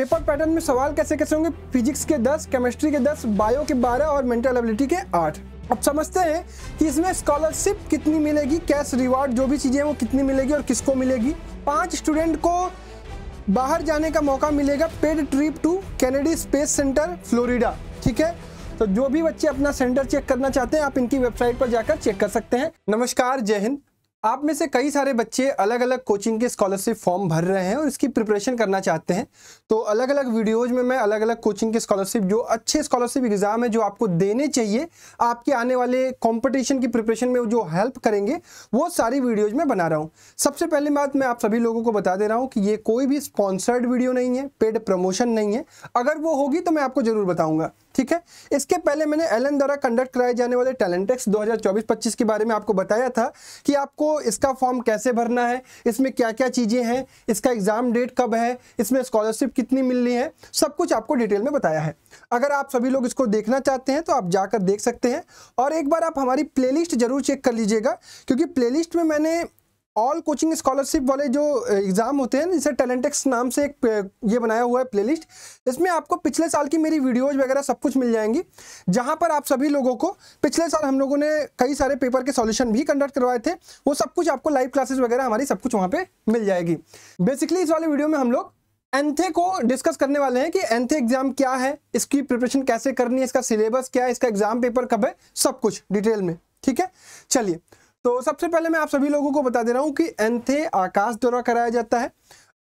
Paper pattern में सवाल कैसे कैसे होंगे फिजिक्स के 10, केमिस्ट्री के 10, बायो के 12 और मेंटल एबिलिटी के 8। अब समझते हैं कि इसमें स्कॉलरशिप कितनी मिलेगी कैश रिवार्ड जो भी चीज़ें हैं वो कितनी मिलेगी और किसको मिलेगी पांच स्टूडेंट को बाहर जाने का मौका मिलेगा paid trip to Kennedy Space Center Florida ठीक है तो जो भी बच्चे अपना सेंटर चेक करना चाहते हैं आप इनकी वेबसाइट पर जाकर चेक कर सकते हैं नमस्कार जय हिंद आप में से कई सारे बच्चे अलग अलग कोचिंग के स्कॉलरशिप फॉर्म भर रहे हैं और इसकी प्रिपरेशन करना चाहते हैं तो अलग अलग वीडियोज में मैं अलग अलग कोचिंग के स्कॉलरशिप जो अच्छे स्कॉलरशिप एग्जाम है जो आपको देने चाहिए आपके आने वाले कंपटीशन की प्रिपरेशन में जो हेल्प करेंगे वो सारी वीडियोज में बना रहा हूँ सबसे पहली बात मैं आप सभी लोगों को बता दे रहा हूँ कि ये कोई भी स्पॉन्सर्ड वीडियो नहीं है पेड प्रमोशन नहीं है अगर वो होगी तो मैं आपको ज़रूर बताऊँगा ठीक है इसके पहले मैंने एल द्वारा कंडक्ट कराए जाने वाले टैलेंटेक्स 2024-25 के बारे में आपको बताया था कि आपको इसका फॉर्म कैसे भरना है इसमें क्या क्या चीज़ें हैं इसका एग्ज़ाम डेट कब है इसमें स्कॉलरशिप कितनी मिलनी है सब कुछ आपको डिटेल में बताया है अगर आप सभी लोग इसको देखना चाहते हैं तो आप जाकर देख सकते हैं और एक बार आप हमारी प्ले जरूर चेक कर लीजिएगा क्योंकि प्ले में मैंने ऑल कोचिंग स्कॉलरशिप वाले जो एग्ज़ाम होते हैं जिसे टैलेंटेक्स नाम से एक ये बनाया हुआ है प्लेलिस्ट इसमें आपको पिछले साल की मेरी वीडियोज वगैरह सब कुछ मिल जाएंगी जहां पर आप सभी लोगों को पिछले साल हम लोगों ने कई सारे पेपर के सॉल्यूशन भी कंडक्ट करवाए थे वो सब कुछ आपको लाइव क्लासेस वगैरह हमारी सब कुछ वहाँ पर मिल जाएगी बेसिकली इस वाले वीडियो में हम लोग एंथे e को डिस्कस करने वाले हैं कि एंथे एग्जाम e क्या है इसकी प्रिपरेशन कैसे करनी है इसका सिलेबस क्या है इसका एग्जाम पेपर कब है सब कुछ डिटेल में ठीक है चलिए तो सबसे पहले मैं आप सभी लोगों को बता दे रहा हूँ कि एंथे आकाश द्वारा कराया जाता है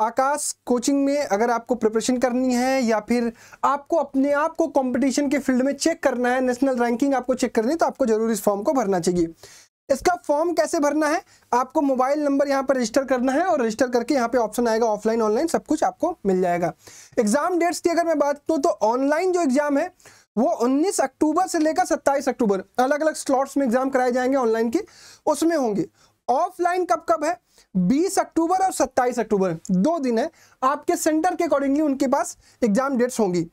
आकाश कोचिंग में अगर आपको प्रिपरेशन करनी है या फिर आपको अपने आप को कंपटीशन के फील्ड में चेक करना है नेशनल रैंकिंग आपको चेक करनी है तो आपको जरूर इस फॉर्म को भरना चाहिए इसका फॉर्म कैसे भरना है आपको मोबाइल नंबर यहाँ पर रजिस्टर करना है और रजिस्टर करके यहाँ पे ऑप्शन आएगा ऑफलाइन ऑनलाइन सब कुछ आपको मिल जाएगा एग्जाम डेट्स की अगर मैं बात करूँ तो ऑनलाइन जो एग्जाम है वो 19 अक्टूबर से लेकर 27 अक्टूबर अलग अलग स्लॉट्स में एग्जाम कराए जाएंगे ऑनलाइन के उसमें होंगे ऑफलाइन कब कब है 20 अक्टूबर और 27 अक्टूबर दो दिन है आपके सेंटर के अकॉर्डिंगली उनके पास एग्जाम डेट्स होंगी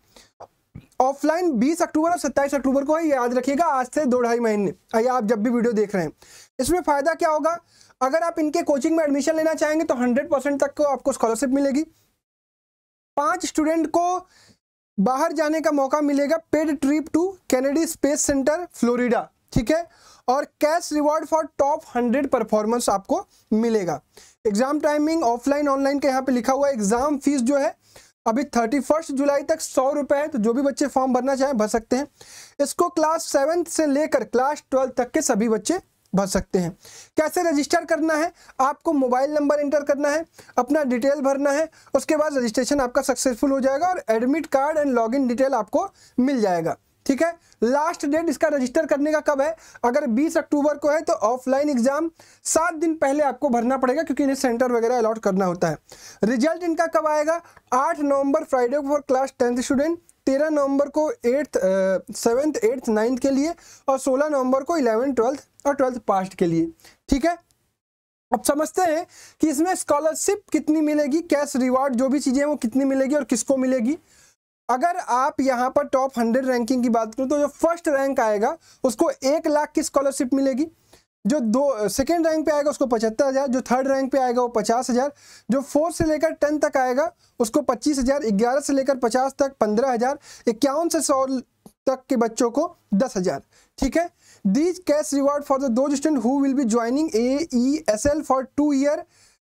ऑफलाइन 20 अक्टूबर और 27 अक्टूबर को याद रखिएगा आज से दो ढाई महीने आप जब भी वीडियो देख रहे हैं इसमें फ़ायदा क्या होगा अगर आप इनके कोचिंग में एडमिशन लेना चाहेंगे तो हंड्रेड तक को आपको स्कॉलरशिप मिलेगी पांच स्टूडेंट को बाहर जाने का मौका मिलेगा paid trip to Kennedy Space Center Florida ठीक है और cash reward for top hundred performance आपको मिलेगा एग्जाम टाइमिंग ऑफलाइन ऑनलाइन का यहाँ पे लिखा हुआ है एग्जाम फीस जो है अभी थर्टी फर्स्ट जुलाई तक सौ रुपए है तो जो भी बच्चे फॉर्म भरना चाहें भर सकते हैं इसको क्लास सेवेंथ से लेकर क्लास ट्वेल्थ तक के सभी बच्चे भर सकते हैं कैसे रजिस्टर करना है आपको मोबाइल नंबर इंटर करना है अपना डिटेल भरना है उसके बाद रजिस्ट्रेशन आपका सक्सेसफुल हो जाएगा और admit card and login detail आपको मिल जाएगा ठीक है लास्ट डेट इसका रजिस्टर करने का कब है अगर 20 अक्टूबर को है तो ऑफलाइन एग्जाम सात दिन पहले आपको भरना पड़ेगा क्योंकि इन्हें सेंटर वगैरह अलॉट करना होता है रिजल्ट इनका कब आएगा 8 नवंबर Friday for class tenth student तेरह नवंबर को एट्थ सेवेंथ एट्थ नाइन्थ के लिए और सोलह नवंबर को इलेवेंथ ट्वेल्थ और ट्वेल्थ पास्ट के लिए ठीक है अब समझते हैं कि इसमें स्कॉलरशिप कितनी मिलेगी कैश रिवार्ड जो भी चीज़ें हैं वो कितनी मिलेगी और किसको मिलेगी अगर आप यहाँ पर टॉप हंड्रेड रैंकिंग की बात करें तो जो फर्स्ट रैंक आएगा उसको एक लाख की स्कॉलरशिप मिलेगी जो दो सेकेंड रैंक पे आएगा उसको पचहत्तर हज़ार जो थर्ड रैंक पे आएगा वो पचास हज़ार जो फोर्थ से लेकर टेन तक आएगा उसको पच्चीस हज़ार ग्यारह से लेकर पचास तक पंद्रह हज़ार इक्यावन से सौ तक के बच्चों को दस हज़ार ठीक है these cash reward for the those student who will be joining A E S L for two year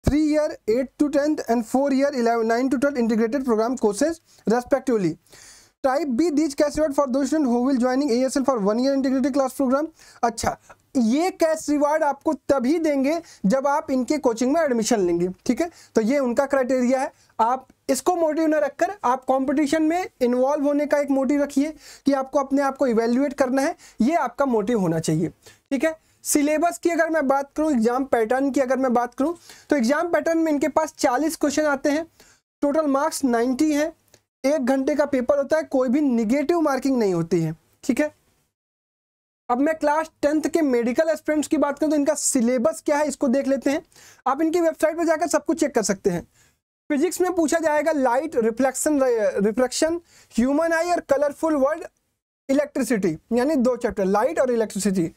three year eight to tenth and four year eleven nine to twelfth integrated program courses respectively type B these cash reward for those student who will joining A S L for one year integrated class program अच्छा ये cash reward आपको तभी देंगे जब आप इनके coaching में admission लेंगे ठीक है तो ये उनका क्राइटेरिया है आप इसको मोटिव न रखकर आप कंपटीशन में इन्वॉल्व होने का एक मोटिव रखिए कि आपको अपने आप को इवेल्युएट करना है ये आपका मोटिव होना चाहिए ठीक है सिलेबस की अगर मैं बात करूं एग्जाम पैटर्न की अगर मैं बात करूं तो एग्जाम पैटर्न में इनके पास चालीस क्वेश्चन आते हैं टोटल मार्क्स नाइन्टी हैं एक घंटे का पेपर होता है कोई भी निगेटिव मार्किंग नहीं होती है ठीक है अब मैं क्लास टेंथ के मेडिकल एस्पिरेंट्स की बात करूँ तो इनका सिलेबस क्या है इसको देख लेते हैं आप इनकी वेबसाइट पर जाकर सब कुछ चेक कर सकते हैं फिजिक्स में पूछा जाएगा light reflection reflection human eye और कलरफुल वर्ल्ड इलेक्ट्रिसिटी यानी दो चैप्टर लाइट और इलेक्ट्रिसिटी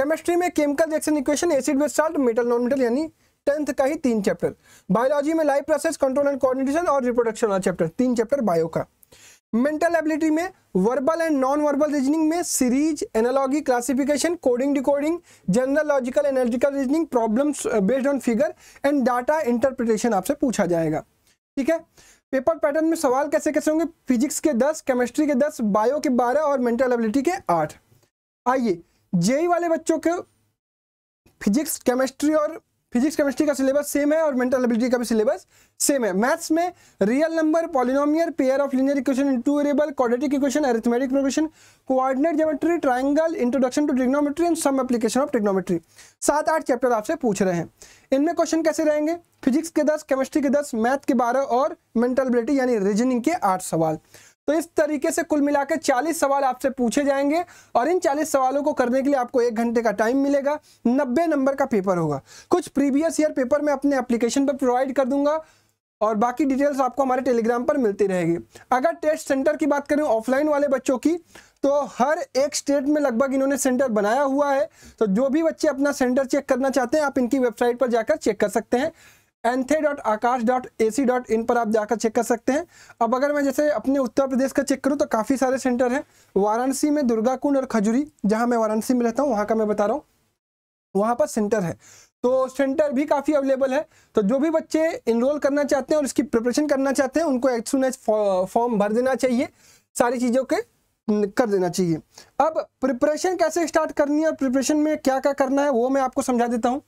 केमिस्ट्री में chemical reaction equation acid base salt metal non metal यानी टेंथ का ही तीन चैप्टर बायोलॉजी में life process control and coordination और रिप्रोडक्शन वाला चैप्टर तीन चैप्टर बायो का मेंटल एबिलिटी में verbal and non verbal reasoning में series analogy classification coding decoding general logical analytical reasoning problems based on figure and data interpretation आपसे पूछा जाएगा ठीक है पेपर पैटर्न में सवाल कैसे कैसे होंगे फिजिक्स के दस केमिस्ट्री के दस बायो के बारह और मेंटल एबिलिटी के आठ आइए जेई वाले बच्चों के फिजिक्स केमिस्ट्री और फिजिक्स केमिस्ट्री का सिलेबस सेम है और मेंटल एबिलिटी का भी सिलेबस सेम है मैथ्स में real number polynomial pair of linear equation two variable quadratic equation arithmetic progression coordinate geometry triangle introduction to trigonometry and some application of trigonometry सात आठ chapter आपसे पूछ रहे हैं इनमें क्वेश्चन कैसे रहेंगे फिजिक्स के दस केमिस्ट्री के दस मैथ के बारह और मेंटल एबिलिटी यानी रीजनिंग के आठ सवाल तो इस तरीके से कुल मिलाकर 40 सवाल आपसे पूछे जाएंगे और इन 40 सवालों को करने के लिए आपको एक घंटे का टाइम मिलेगा 90 नंबर का पेपर होगा कुछ प्रीवियस ईयर पेपर मैं अपने एप्लीकेशन पर प्रोवाइड कर दूंगा और बाकी डिटेल्स आपको हमारे टेलीग्राम पर मिलती रहेगी अगर टेस्ट सेंटर की बात करें ऑफलाइन वाले बच्चों की तो हर एक स्टेट में लगभग इन्होंने सेंटर बनाया हुआ है तो जो भी बच्चे अपना सेंटर चेक करना चाहते हैं आप इनकी वेबसाइट पर जाकर चेक कर सकते हैं ANTHE dot Aakash dot A C dot in पर आप जाकर चेक कर सकते हैं अब अगर मैं जैसे अपने उत्तर प्रदेश का चेक करूँ तो काफ़ी सारे सेंटर हैं वाराणसी में दुर्गा कुंड और खजूरी जहाँ मैं वाराणसी में रहता हूँ वहाँ का मैं बता रहा हूँ वहाँ पर सेंटर है तो सेंटर भी काफ़ी अवेलेबल है तो जो भी बच्चे इनरोल करना चाहते हैं और इसकी प्रिपरेशन करना चाहते हैं उनको एज सुन फॉर्म भर देना चाहिए सारी चीज़ों के कर देना चाहिए अब प्रिपरेशन कैसे स्टार्ट करनी है और प्रिपरेशन में क्या क्या करना है वो मैं आपको समझा देता हूँ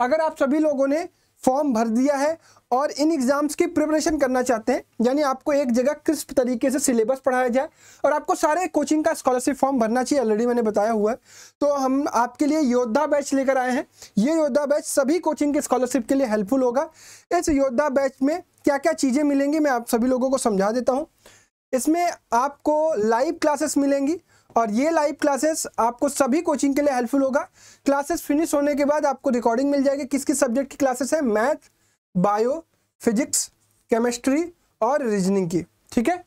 अगर आप सभी लोगों ने फॉर्म भर दिया है और इन एग्ज़ाम्स की प्रिपरेशन करना चाहते हैं यानी आपको एक जगह क्रिस्प तरीके से सिलेबस पढ़ाया जाए और आपको सारे कोचिंग का स्कॉलरशिप फॉर्म भरना चाहिए ऑलरेडी मैंने बताया हुआ है तो हम आपके लिए योद्धा बैच लेकर आए हैं ये योद्धा बैच सभी कोचिंग के स्कॉलरशिप के लिए हेल्पफुल होगा इस योद्धा बैच में क्या क्या चीज़ें मिलेंगी मैं आप सभी लोगों को समझा देता हूँ इसमें आपको लाइव क्लासेस मिलेंगी और ये लाइव क्लासेस आपको सभी कोचिंग के लिए हेल्पफुल होगा क्लासेस फिनिश होने के बाद आपको रिकॉर्डिंग मिल जाएगी किस किस सब्जेक्ट की क्लासेस है मैथ बायो फिजिक्स केमिस्ट्री और रीजनिंग की ठीक है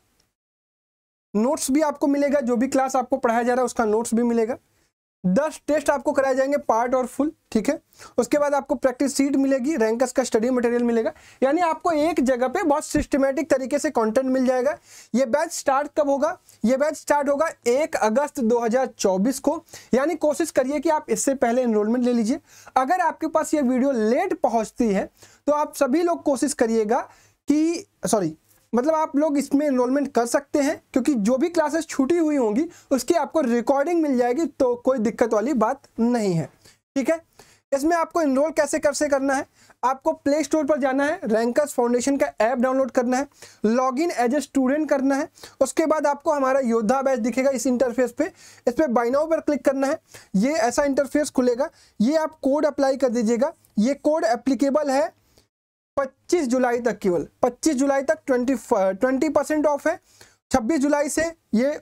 नोट्स भी आपको मिलेगा जो भी क्लास आपको पढ़ाया जा रहा है उसका नोट्स भी मिलेगा दस टेस्ट आपको कराए जाएंगे पार्ट और फुल ठीक है उसके बाद आपको प्रैक्टिस सीट मिलेगी रैंकस का स्टडी मटेरियल मिलेगा यानी आपको एक जगह पे बहुत सिस्टमेटिक तरीके से कंटेंट मिल जाएगा ये बैच स्टार्ट कब होगा ये बैच स्टार्ट होगा एक अगस्त 2024 को यानी कोशिश करिए कि आप इससे पहले इनरोलमेंट ले लीजिए अगर आपके पास ये वीडियो लेट पहुँचती है तो आप सभी लोग कोशिश करिएगा कि सॉरी मतलब आप लोग इसमें इनरोलमेंट कर सकते हैं क्योंकि जो भी क्लासेस छूटी हुई होंगी उसकी आपको रिकॉर्डिंग मिल जाएगी तो कोई दिक्कत वाली बात नहीं है ठीक है इसमें आपको इनरोल कैसे कैसे करना है आपको प्ले स्टोर पर जाना है रैंकर्स फाउंडेशन का ऐप डाउनलोड करना है लॉगिन एज ए स्टूडेंट करना है उसके बाद आपको हमारा योद्धा बैच दिखेगा इस इंटरफेस पे इस पर बाइनाओ पर क्लिक करना है ये ऐसा इंटरफेस खुलेगा ये आप कोड अप्लाई कर दीजिएगा ये कोड एप्लीकेबल है 25 जुलाई तक केवल 25 जुलाई तक 20 ट्वेंटी परसेंट ऑफ है 26 जुलाई से ये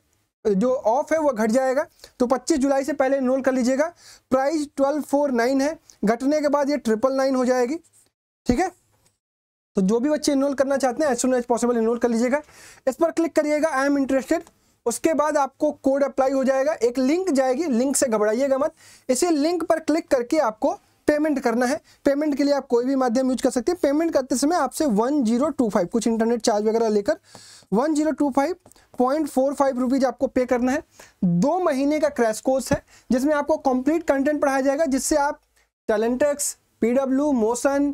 जो ऑफ है वो घट जाएगा तो 25 जुलाई से पहले इनरोल कर लीजिएगा प्राइस 1249 है घटने के बाद ये ट्रिपल नाइन हो जाएगी ठीक है तो जो भी बच्चे इनरोल करना चाहते हैं as soon as possible enrol कर लीजिएगा इस पर क्लिक करिएगा आई एम इंटरेस्टेड उसके बाद आपको कोड अप्लाई हो जाएगा एक लिंक जाएगी लिंक से घबराइएगा मत इसी लिंक पर क्लिक करके आपको पेमेंट करना है पेमेंट के लिए आप कोई भी माध्यम यूज कर सकते हैं पेमेंट करते समय आपसे वन जीरो टू फाइव कुछ इंटरनेट चार्ज वगैरह लेकर one zero two five point four five rupees आपको पे करना है दो महीने का क्रैश कोर्स है जिसमें आपको कंप्लीट कंटेंट पढ़ाया जाएगा जिससे आप टैलेंटेक्स पीडब्ल्यू मोशन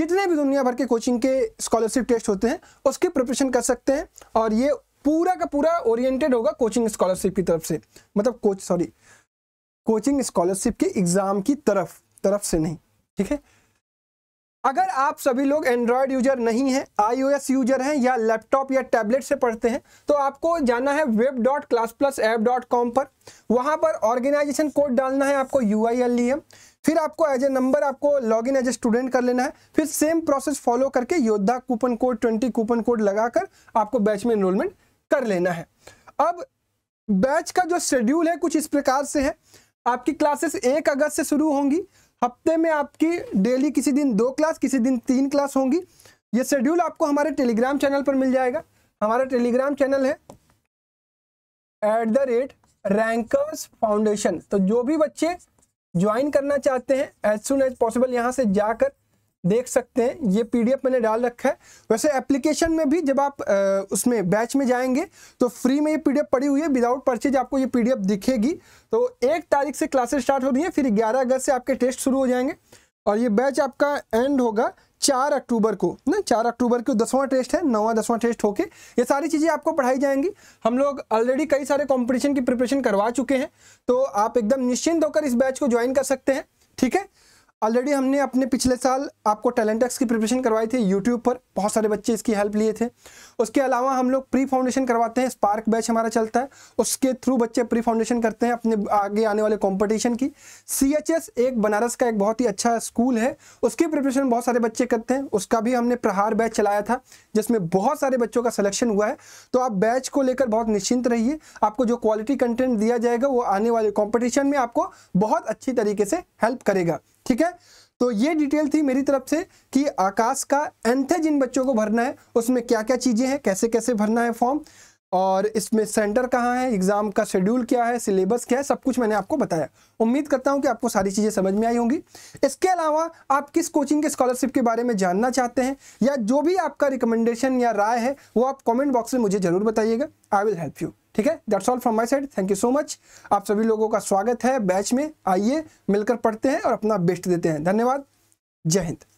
जितने भी दुनिया भर के कोचिंग के स्कॉलरशिप टेस्ट होते हैं उसकी प्रिपरेशन कर सकते हैं और ये पूरा का पूरा ओरिएंटेड होगा कोचिंग स्कॉलरशिप की तरफ से मतलब कोच सॉरी कोचिंग स्कॉलरशिप के एग्ज़ाम की तरफ तरफ से नहीं ठीक है अगर आप सभी लोग एंड्रॉयड यूजर नहीं हैं आईओएस यूजर हैं या लैपटॉप या टैबलेट से पढ़ते हैं तो आपको जाना है web dot class plus app dot com पर वहां पर ऑर्गेनाइजेशन कोड डालना है आपको U I L E M फिर आपको एज ए नंबर आपको log in as a student कर लेना है फिर सेम प्रोसेस फॉलो करके Yoddha coupon code twenty coupon code लगाकर आपको बैच में इनरोलमेंट कर लेना है अब बैच का जो शेड्यूल है कुछ इस प्रकार से है आपकी क्लासेस एक अगस्त से शुरू होंगी हफ्ते में आपकी डेली किसी दिन दो क्लास किसी दिन तीन क्लास होंगी ये शेड्यूल आपको हमारे टेलीग्राम चैनल पर मिल जाएगा हमारा टेलीग्राम चैनल है at the rate Rankers Foundation तो जो भी बच्चे ज्वाइन करना चाहते हैं एज सुन एज पॉसिबल यहाँ से जाकर देख सकते हैं ये पीडीएफ मैंने डाल रखा है वैसे एप्लीकेशन में भी जब आप आ, उसमें बैच में जाएंगे तो फ्री में ये पीडीएफ पड़ी हुई है विदाउट परचेज आपको ये पीडीएफ दिखेगी तो एक तारीख से क्लासेस स्टार्ट हो रही है फिर ग्यारह अगस्त से आपके टेस्ट शुरू हो जाएंगे और ये बैच आपका एंड होगा चार अक्टूबर को ना चार अक्टूबर को दसवां टेस्ट है नवा दसवां टेस्ट होके ये सारी चीज़ें आपको पढ़ाई जाएंगी हम लोग ऑलरेडी कई सारे कंपटीशन की प्रिपरेशन करवा चुके हैं तो आप एकदम निश्चिंत होकर इस बैच को ज्वाइन कर सकते हैं ठीक है ऑलरेडी हमने अपने पिछले साल आपको टैलेंट एक्स की प्रिपरेशन करवाई थी यूट्यूब पर बहुत सारे बच्चे इसकी हेल्प लिए थे उसके अलावा हम लोग प्री फाउंडेशन करवाते हैं स्पार्क बैच हमारा चलता है उसके थ्रू बच्चे प्री फाउंडेशन करते हैं अपने आगे आने वाले कंपटीशन की सी एक बनारस का एक बहुत ही अच्छा स्कूल है उसकी प्रिपरेशन बहुत सारे बच्चे करते हैं उसका भी हमने प्रहार बैच चलाया था जिसमें बहुत सारे बच्चों का सलेक्शन हुआ है तो आप बैच को लेकर बहुत निश्चिंत रहिए आपको जो क्वालिटी कंटेंट दिया जाएगा वो आने वाले कॉम्पिटिशन में आपको बहुत अच्छी तरीके से हेल्प करेगा ठीक है तो ये डिटेल थी मेरी तरफ से कि आकाश का एंथ जिन बच्चों को भरना है उसमें क्या क्या चीज़ें हैं कैसे कैसे भरना है फॉर्म और इसमें सेंटर कहाँ है एग्ज़ाम का शेड्यूल क्या है सिलेबस क्या है सब कुछ मैंने आपको बताया उम्मीद करता हूँ कि आपको सारी चीज़ें समझ में आई होंगी इसके अलावा आप किस कोचिंग के स्कॉलरशिप के बारे में जानना चाहते हैं या जो भी आपका रिकमेंडेशन या राय है वो आप कमेंट बॉक्स में मुझे ज़रूर बताइएगा आई विल हेल्प यू ठीक है that's all from my side thank you so much आप सभी लोगों का स्वागत है बैच में आइए मिलकर पढ़ते हैं और अपना बेस्ट देते हैं धन्यवाद जय हिंद